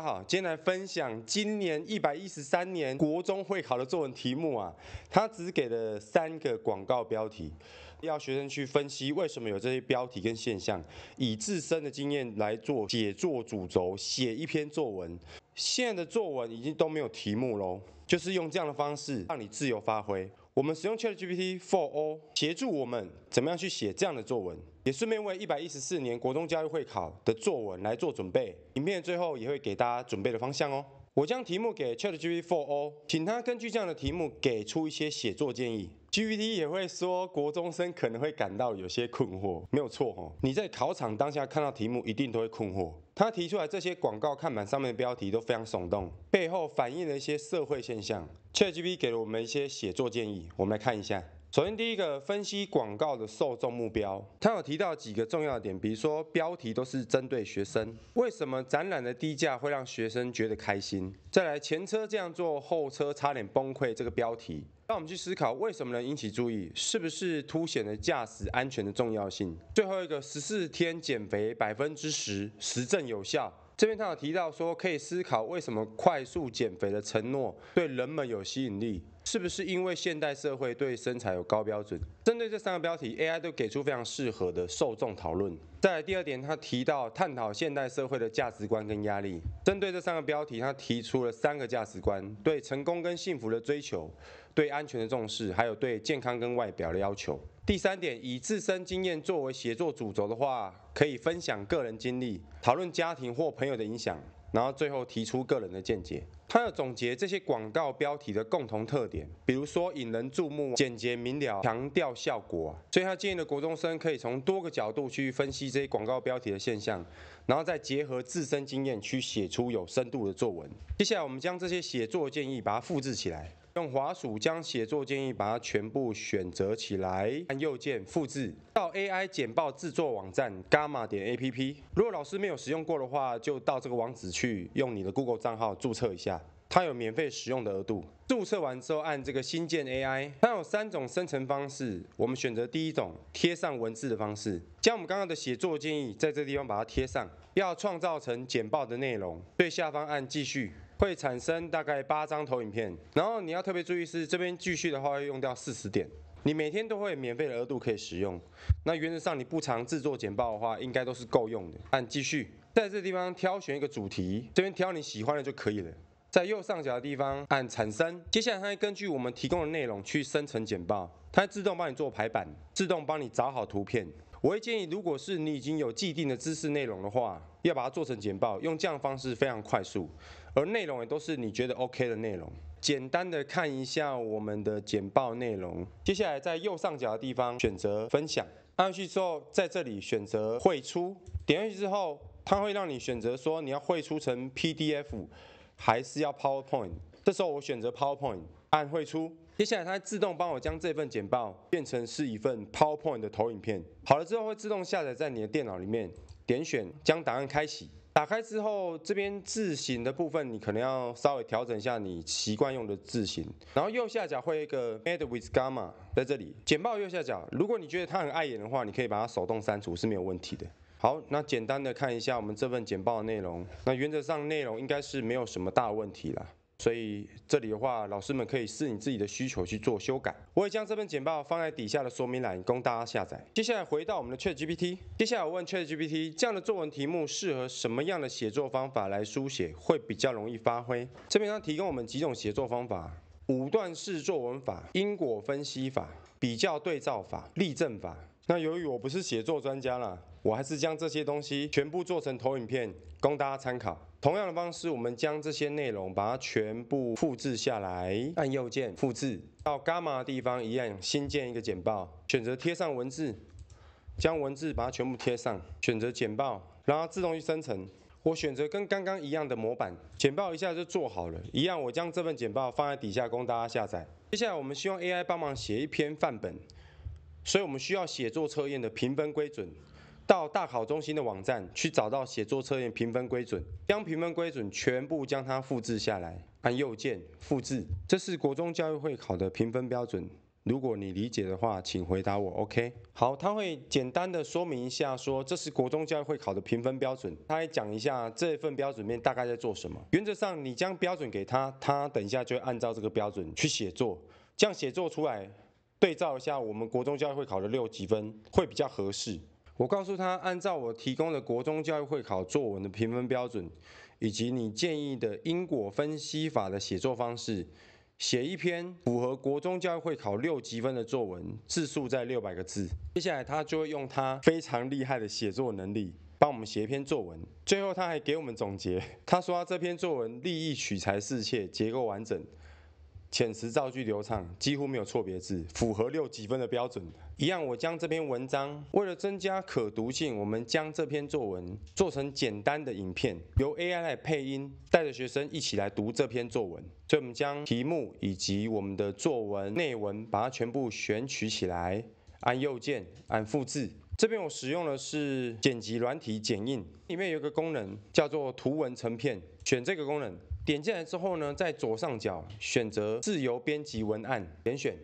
好，今天来分享今年一百一十三年国中会考的作文题目啊，他只给了三个广告标题，要学生去分析为什么有这些标题跟现象，以自身的经验来做写作主轴，写一篇作文。现在的作文已经都没有题目喽，就是用这样的方式让你自由发挥。我们使用 ChatGPT f o r 协助我们怎么样去写这样的作文，也顺便为一百一十四年国中教育会考的作文来做准备。影片最后也会给大家准备的方向哦。我将题目给 ChatGPT f o r 请他根据这样的题目给出一些写作建议。GPT 也会说，国中生可能会感到有些困惑，没有错吼。你在考场当下看到题目，一定都会困惑。他提出来这些广告看板上面的标题都非常耸动，背后反映了一些社会现象。ChatGPT 给了我们一些写作建议，我们来看一下。首先，第一个分析广告的受众目标，他有提到几个重要点，比如说标题都是针对学生，为什么展览的低价会让学生觉得开心？再来，前车这样做，后车差点崩溃，这个标题让我们去思考为什么能引起注意，是不是凸显了驾驶安全的重要性？最后一个，十四天减肥百分之十，实证有效，这边他有提到说可以思考为什么快速减肥的承诺对人们有吸引力。是不是因为现代社会对身材有高标准？针对这三个标题，AI 都给出非常适合的受众讨论。在第二点，他提到探讨现代社会的价值观跟压力。针对这三个标题，他提出了三个价值观：对成功跟幸福的追求，对安全的重视，还有对健康跟外表的要求。第三点，以自身经验作为写作主轴的话，可以分享个人经历，讨论家庭或朋友的影响，然后最后提出个人的见解。他要总结这些广告标题的共同特点，比如说引人注目、简洁明了、强调效果。所以，他建议的国中生可以从多个角度去分析这些广告标题的现象，然后再结合自身经验去写出有深度的作文。接下来，我们将这些写作建议把它复制起来。用滑鼠将写作建议把它全部选择起来，按右键复制到 AI 简报制作网站 gamma 点 app。如果老师没有使用过的话，就到这个网址去用你的 Google 账号注册一下，它有免费使用的额度。注册完之后按这个新建 AI，它有三种生成方式，我们选择第一种贴上文字的方式，将我们刚刚的写作建议在这个地方把它贴上，要创造成简报的内容，最下方按继续。会产生大概八张投影片，然后你要特别注意是这边继续的话会用掉四十点，你每天都会免费的额度可以使用。那原则上你不常制作简报的话，应该都是够用的。按继续，在这地方挑选一个主题，这边挑你喜欢的就可以了。在右上角的地方按产生，接下来它会根据我们提供的内容去生成简报，它自动帮你做排版，自动帮你找好图片。我会建议，如果是你已经有既定的知识内容的话，要把它做成简报，用这样方式非常快速。而内容也都是你觉得 OK 的内容。简单的看一下我们的简报内容。接下来在右上角的地方选择分享，按下去之后，在这里选择汇出。点下去之后，它会让你选择说你要汇出成 PDF 还是要 PowerPoint。这时候我选择 PowerPoint，按汇出。接下来它自动帮我将这份简报变成是一份 PowerPoint 的投影片。好了之后会自动下载在你的电脑里面，点选将档案开启。打开之后，这边字型的部分，你可能要稍微调整一下你习惯用的字型。然后右下角会一个 Made with Gamma，在这里简报右下角，如果你觉得它很碍眼的话，你可以把它手动删除是没有问题的。好，那简单的看一下我们这份简报的内容，那原则上内容应该是没有什么大问题啦。所以这里的话，老师们可以视你自己的需求去做修改。我也将这份简报放在底下的说明栏，供大家下载。接下来回到我们的 ChatGPT。接下来我问 ChatGPT：这样的作文题目适合什么样的写作方法来书写会比较容易发挥？这边它提供我们几种写作方法：五段式作文法、因果分析法、比较对照法、例证法。那由于我不是写作专家啦，我还是将这些东西全部做成投影片，供大家参考。同样的方式，我们将这些内容把它全部复制下来，按右键复制到伽马地方一样，新建一个剪报，选择贴上文字，将文字把它全部贴上，选择剪报，然后自动去生成。我选择跟刚刚一样的模板，剪报一下就做好了。一样，我将这份简报放在底下供大家下载。接下来，我们希望 AI 帮忙写一篇范本，所以我们需要写作测验的评分规准。到大考中心的网站去找到写作测验评分规准，将评分规准全部将它复制下来，按右键复制。这是国中教育会考的评分标准。如果你理解的话，请回答我。OK？好，他会简单的说明一下，说这是国中教育会考的评分标准。他还讲一下这份标准面大概在做什么。原则上，你将标准给他，他等一下就按照这个标准去写作。这样写作出来，对照一下我们国中教育会考的六级分会比较合适。我告诉他，按照我提供的国中教育会考作文的评分标准，以及你建议的因果分析法的写作方式，写一篇符合国中教育会考六级分的作文，字数在六百个字。接下来，他就会用他非常厉害的写作能力帮我们写一篇作文。最后，他还给我们总结，他说这篇作文立意取材适切，结构完整。遣词造句流畅，几乎没有错别字，符合六几分的标准。一样，我将这篇文章，为了增加可读性，我们将这篇作文做成简单的影片，由 AI 来配音，带着学生一起来读这篇作文。所以，我们将题目以及我们的作文内文，把它全部选取起来，按右键，按复制。这边我使用的是剪辑软体剪映，里面有个功能叫做图文成片，选这个功能。点进来之后呢，在左上角选择自由编辑文案，点选。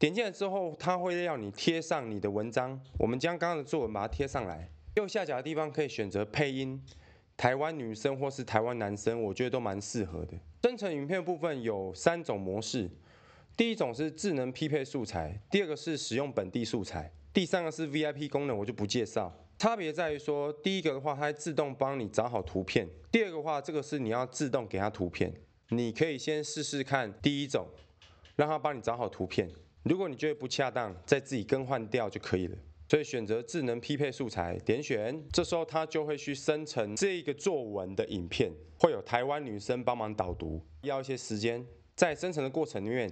点进来之后，它会要你贴上你的文章，我们将刚刚的作文把它贴上来。右下角的地方可以选择配音，台湾女生或是台湾男生，我觉得都蛮适合的。生成影片部分有三种模式，第一种是智能匹配素材，第二个是使用本地素材，第三个是 VIP 功能，我就不介绍。差别在于说，第一个的话，它自动帮你找好图片；第二个话，这个是你要自动给它图片。你可以先试试看第一种，让它帮你找好图片。如果你觉得不恰当，再自己更换掉就可以了。所以选择智能匹配素材，点选，这时候它就会去生成这一个作文的影片，会有台湾女生帮忙导读，要一些时间，在生成的过程里面。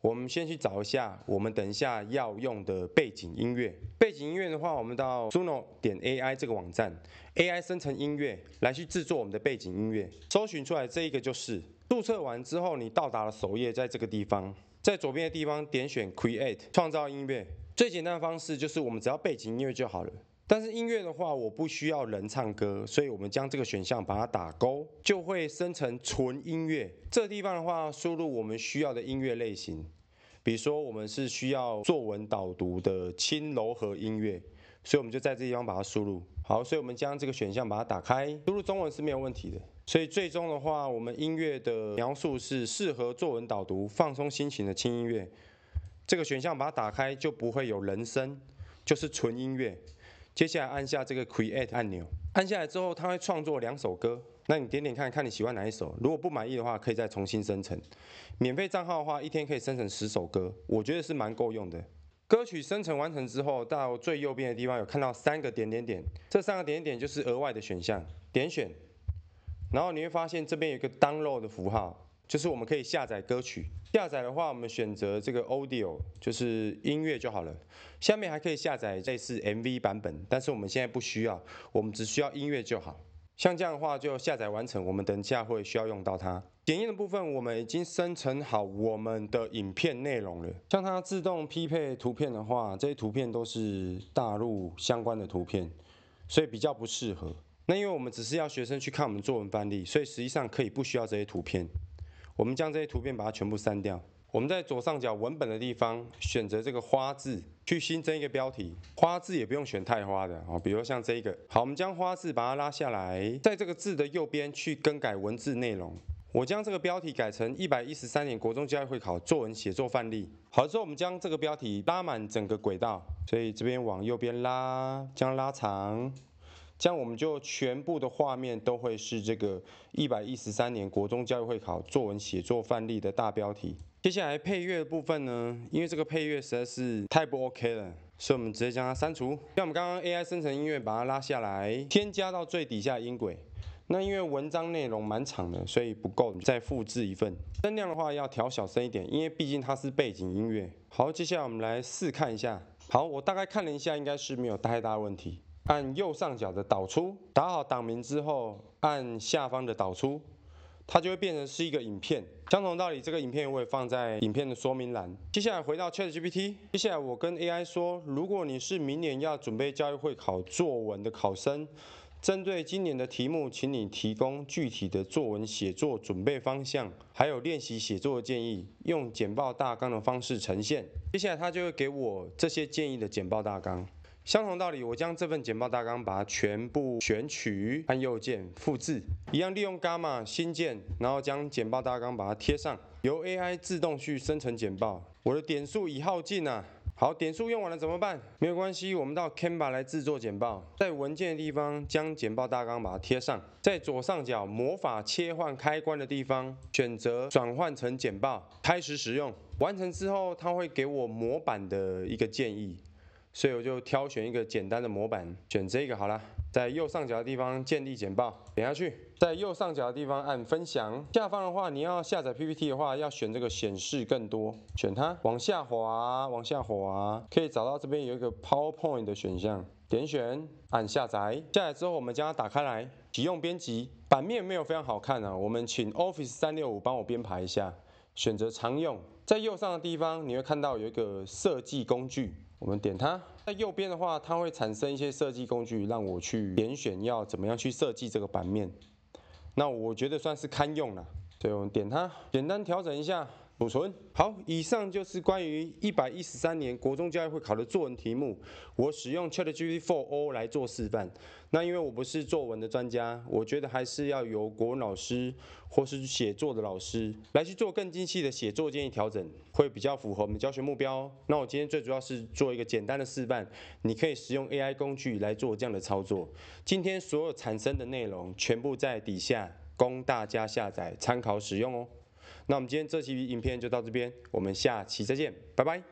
我们先去找一下，我们等一下要用的背景音乐。背景音乐的话，我们到 Zuno 点 AI 这个网站，AI 生成音乐来去制作我们的背景音乐。搜寻出来这一个就是，注册完之后你到达了首页，在这个地方，在左边的地方点选 Create 创造音乐。最简单的方式就是我们只要背景音乐就好了。但是音乐的话，我不需要人唱歌，所以我们将这个选项把它打勾，就会生成纯音乐。这地方的话，输入我们需要的音乐类型，比如说我们是需要作文导读的轻柔和音乐，所以我们就在这地方把它输入。好，所以我们将这个选项把它打开，输入中文是没有问题的。所以最终的话，我们音乐的描述是适合作文导读、放松心情的轻音乐。这个选项把它打开，就不会有人声，就是纯音乐。接下来按下这个 Create 按钮，按下来之后它会创作两首歌。那你点点看看你喜欢哪一首，如果不满意的话可以再重新生成。免费账号的话一天可以生成十首歌，我觉得是蛮够用的。歌曲生成完成之后，到最右边的地方有看到三个点点点，这三个点点就是额外的选项，点选。然后你会发现这边有一个 Download 的符号。就是我们可以下载歌曲，下载的话，我们选择这个 audio，就是音乐就好了。下面还可以下载类似 MV 版本，但是我们现在不需要，我们只需要音乐就好。像这样的话就下载完成，我们等一下会需要用到它。剪映的部分我们已经生成好我们的影片内容了。像它自动匹配图片的话，这些图片都是大陆相关的图片，所以比较不适合。那因为我们只是要学生去看我们作文范例，所以实际上可以不需要这些图片。我们将这些图片把它全部删掉。我们在左上角文本的地方选择这个花字，去新增一个标题。花字也不用选太花的哦，比如像这个。好，我们将花字把它拉下来，在这个字的右边去更改文字内容。我将这个标题改成一百一十三年国中教育会考作文写作范例。好之后，我们将这个标题拉满整个轨道，所以这边往右边拉，将拉长。这样我们就全部的画面都会是这个一百一十三年国中教育会考作文写作范例的大标题。接下来配乐的部分呢，因为这个配乐实在是太不 OK 了，所以我们直接将它删除。像我们刚刚 AI 生成音乐，把它拉下来，添加到最底下音轨。那因为文章内容蛮长的，所以不够，再复制一份。声量的话要调小声一点，因为毕竟它是背景音乐。好，接下来我们来试看一下。好，我大概看了一下，应该是没有太大问题。按右上角的导出，打好档名之后，按下方的导出，它就会变成是一个影片。相同道理，这个影片我也放在影片的说明栏。接下来回到 ChatGPT，接下来我跟 AI 说，如果你是明年要准备教育会考作文的考生，针对今年的题目，请你提供具体的作文写作准备方向，还有练习写作的建议，用简报大纲的方式呈现。接下来它就会给我这些建议的简报大纲。相同道理，我将这份简报大纲把它全部选取，按右键复制，一样利用伽马新建，然后将简报大纲把它贴上，由 AI 自动去生成简报。我的点数已耗尽啊！好，点数用完了怎么办？没有关系，我们到 Canva 来制作简报，在文件的地方将简报大纲把它贴上，在左上角魔法切换开关的地方选择转换成简报，开始使用。完成之后，它会给我模板的一个建议。所以我就挑选一个简单的模板，选这个好了。在右上角的地方建立简报，点下去，在右上角的地方按分享。下方的话，你要下载 PPT 的话，要选这个显示更多，选它，往下滑，往下滑，可以找到这边有一个 PowerPoint 的选项，点选，按下载。下载之后，我们将它打开来，启用编辑。版面没有非常好看啊，我们请 Office 三六五帮我编排一下。选择常用，在右上的地方你会看到有一个设计工具。我们点它，在右边的话，它会产生一些设计工具，让我去点选要怎么样去设计这个版面。那我觉得算是堪用了，所以我们点它，简单调整一下。储存好，以上就是关于一百一十三年国中教育会考的作文题目。我使用 ChatGPT 4o 来做示范。那因为我不是作文的专家，我觉得还是要由国文老师或是写作的老师来去做更精细的写作建议调整，会比较符合我们教学目标。那我今天最主要是做一个简单的示范，你可以使用 AI 工具来做这样的操作。今天所有产生的内容全部在底下，供大家下载参考使用哦。那我们今天这期影片就到这边，我们下期再见，拜拜。